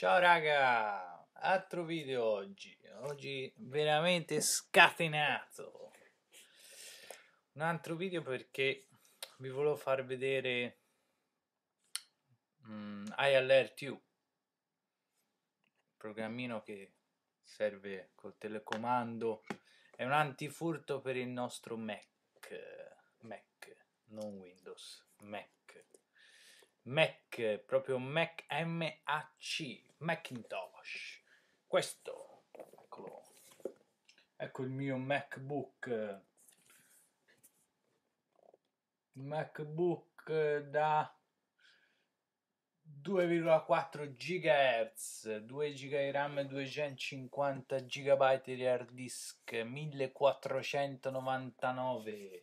Ciao raga, altro video oggi, oggi veramente scatenato. Un altro video perché vi volevo far vedere um, mm, ILRTU, programmino che serve col telecomando, è un antifurto per il nostro Mac, Mac, non Windows, Mac. Mac, proprio Mac MAC, Macintosh. Questo, eccolo. Ecco il mio MacBook. MacBook da 2,4 GHz, 2 GB di RAM, 250 GB di hard disk, 1499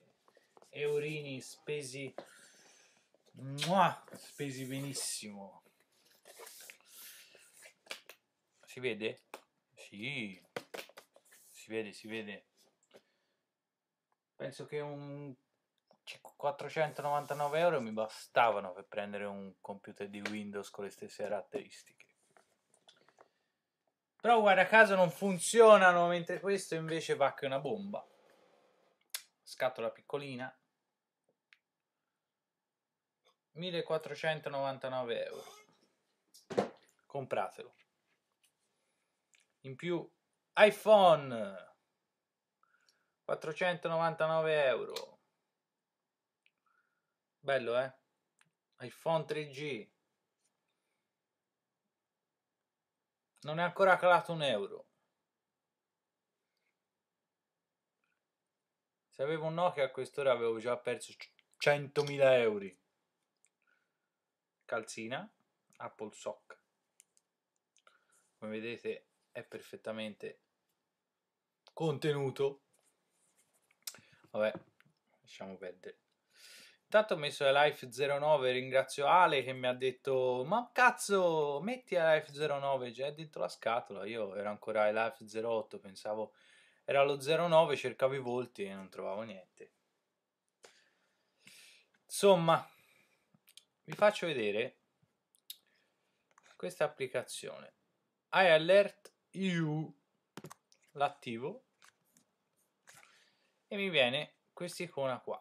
eurini spesi Mua, spesi benissimo. Si vede? Sì. Si vede, si vede. Penso che un 499 euro mi bastavano per prendere un computer di Windows con le stesse caratteristiche. Però guarda caso non funzionano, mentre questo invece va che una bomba. Scatola piccolina, 1499 euro. Compratelo. In più iPhone 499 euro. Bello, eh? iPhone 3G. Non è ancora calato un euro. Se avevo un Nokia a quest'ora avevo già perso 100.000 euro calzina Apple Sock come vedete è perfettamente contenuto vabbè lasciamo perdere Intanto ho messo Life 09, ringrazio Ale che mi ha detto ma cazzo metti Life 09, già è dentro la scatola, io ero ancora Life 08, pensavo era lo 09, cercavo i volti e non trovavo niente. Insomma, vi faccio vedere questa applicazione iAlert EU l'attivo e mi viene questa icona qua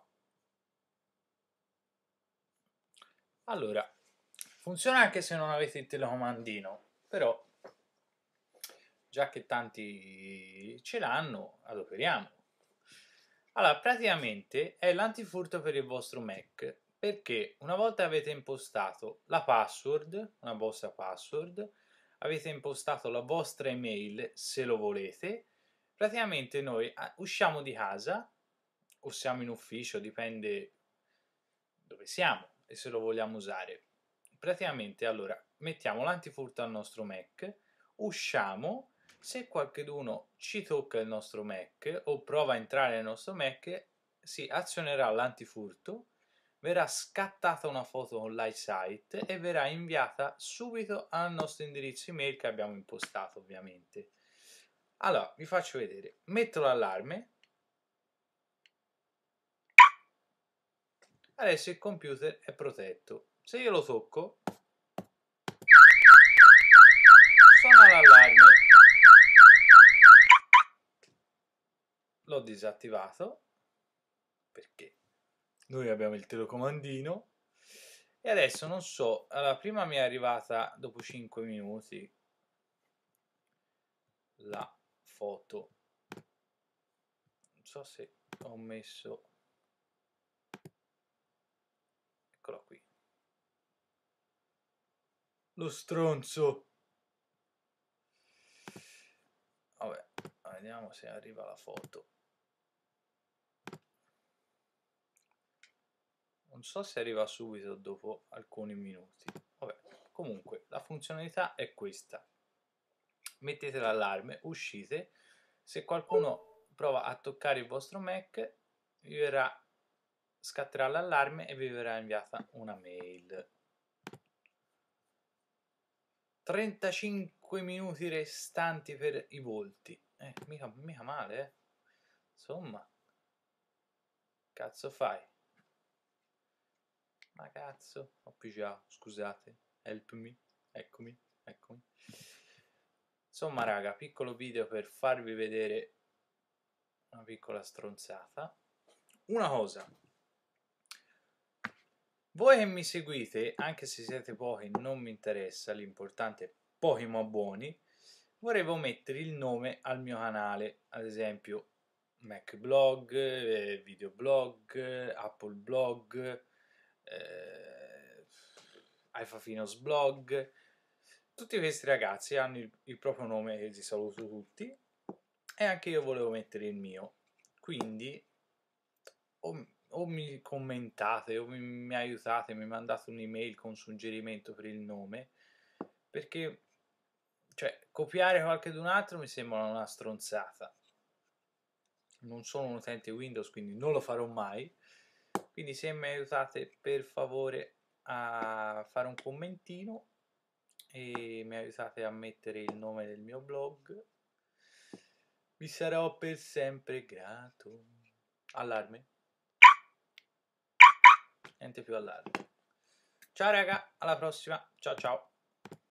allora funziona anche se non avete il telecomandino però già che tanti ce l'hanno adoperiamo allora praticamente è l'antifurto per il vostro Mac perché una volta avete impostato la password, una vostra password, avete impostato la vostra email se lo volete, praticamente noi ah, usciamo di casa o siamo in ufficio, dipende dove siamo e se lo vogliamo usare. Praticamente allora mettiamo l'antifurto al nostro Mac, usciamo, se qualcuno ci tocca il nostro Mac o prova a entrare nel nostro Mac, si azionerà l'antifurto verrà scattata una foto online site e verrà inviata subito al nostro indirizzo email che abbiamo impostato ovviamente. Allora, vi faccio vedere. Metto l'allarme. Adesso il computer è protetto. Se io lo tocco, suona l'allarme. L'ho disattivato perché noi abbiamo il telecomandino. E adesso non so, allora prima mi è arrivata dopo 5 minuti la foto. Non so se ho messo... Eccola qui. Lo stronzo. Vabbè, vediamo se arriva la foto. so se arriva subito dopo alcuni minuti. Vabbè. Comunque, la funzionalità è questa. Mettete l'allarme, uscite. Se qualcuno prova a toccare il vostro Mac, vi verrà, scatterà l'allarme e vi verrà inviata una mail. 35 minuti restanti per i volti. Eh, mica, mica male, eh. Insomma, cazzo fai? ma cazzo, ho pigiato, scusate, help me, eccomi, eccomi. Insomma raga, piccolo video per farvi vedere una piccola stronzata. Una cosa, voi che mi seguite, anche se siete pochi, non mi interessa, l'importante è pochi ma buoni, vorrei mettere il nome al mio canale, ad esempio MacBlog, eh, Videoblog, Appleblog, eh, Aifafinos Blog, tutti questi ragazzi hanno il, il proprio nome e li saluto tutti e anche io volevo mettere il mio, quindi o, o mi commentate o mi, mi aiutate, mi mandate un'email con suggerimento per il nome, perché cioè, copiare qualche d'un altro mi sembra una stronzata. Non sono un utente Windows, quindi non lo farò mai quindi se mi aiutate per favore a fare un commentino e mi aiutate a mettere il nome del mio blog vi sarò per sempre grato allarme niente più allarme ciao raga alla prossima ciao ciao